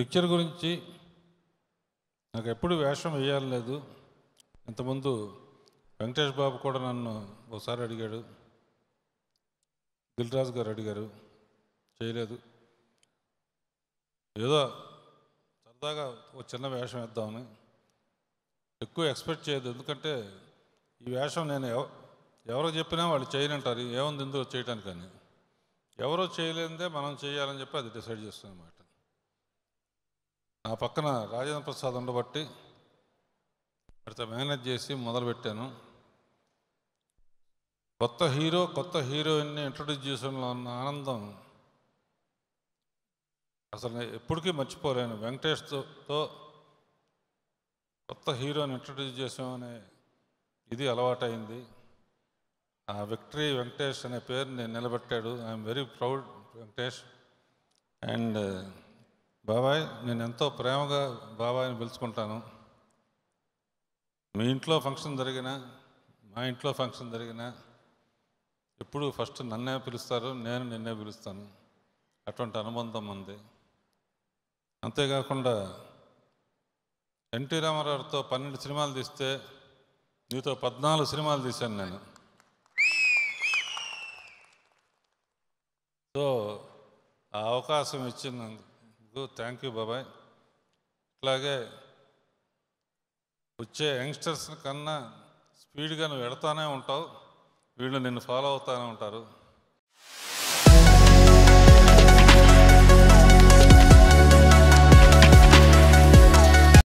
picture గురించి నాకు ఎప్పుడు వేషం వేయాలలేదు ఇంతకుముందు వెంకటేష్ బాబు కూడా నన్ను ఒకసారి అడిగాడు దిల్రాజు గారు అడిగారు చేయలేదు ఏదో సరదాగా ఒక చిన్న వేషం వేద్దామని ఎక్కువ ఎక్స్పెక్ట్ చేయదు ఎందుకంటే ఈ వేషం నేను ఎవరో చెప్పినా వాళ్ళు చేయనంటారు ఏముంది ఇందులో చేయటానికి కానీ ఎవరో చేయలేదే మనం చేయాలని చెప్పి అది డిసైడ్ చేస్తుంది అన్నమాట నా పక్కన రాజేంద్ర ప్రసాద్ ఉండబట్టి అడితే మేనేజ్ చేసి మొదలుపెట్టాను కొత్త హీరో కొత్త హీరోయిన్ని ఇంట్రడ్యూస్ చేసంలో ఉన్న ఆనందం అసలు ఎప్పటికీ మర్చిపోలేను వెంకటేష్తో కొత్త హీరోని ఇంట్రడ్యూస్ చేసామనే ఇది అలవాటైంది ఆ విక్టరీ వెంకటేష్ అనే పేరుని నిలబెట్టాడు I am very proud Venkatesh and బాబాయ్ నేను ఎంతో ప్రేమగా బాబాయ్ని పిలుచుకుంటాను మీ ఇంట్లో ఫంక్షన్ జరిగినా మా ఇంట్లో ఫంక్షన్ జరిగినా ఎప్పుడు ఫస్ట్ నన్నే పిలుస్తారు నేను నిన్నే పిలుస్తాను అటువంటి అనుబంధం ఉంది అంతేకాకుండా ఎన్టీ రామారావుతో పన్నెండు సినిమాలు తీస్తే నీతో పద్నాలుగు సినిమాలు తీశాను నేను సో ఆ అవకాశం ఇచ్చినందుకు గో థ్యాంక్ యూ బాబాయ్ అట్లాగే వచ్చే యంగ్స్టర్స్ కన్నా స్పీడ్గా నువ్వు ఎడతానే ఉంటావు వీళ్ళు నిన్ను ఫాలో అవుతానే ఉంటారు